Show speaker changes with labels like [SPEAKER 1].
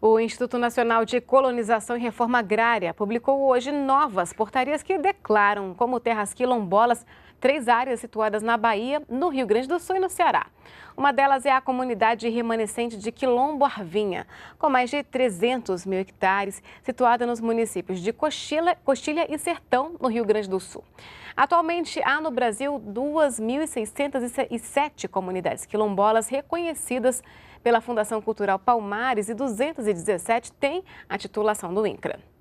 [SPEAKER 1] O Instituto Nacional de Colonização e Reforma Agrária publicou hoje novas portarias que declaram como terras quilombolas três áreas situadas na Bahia, no Rio Grande do Sul e no Ceará. Uma delas é a comunidade remanescente de Quilombo Arvinha, com mais de 300 mil hectares, situada nos municípios de Cochila, Cochilha e Sertão, no Rio Grande do Sul. Atualmente, há no Brasil 2.607 comunidades quilombolas reconhecidas pela Fundação Cultural Palmares e 217 tem a titulação do INCRA.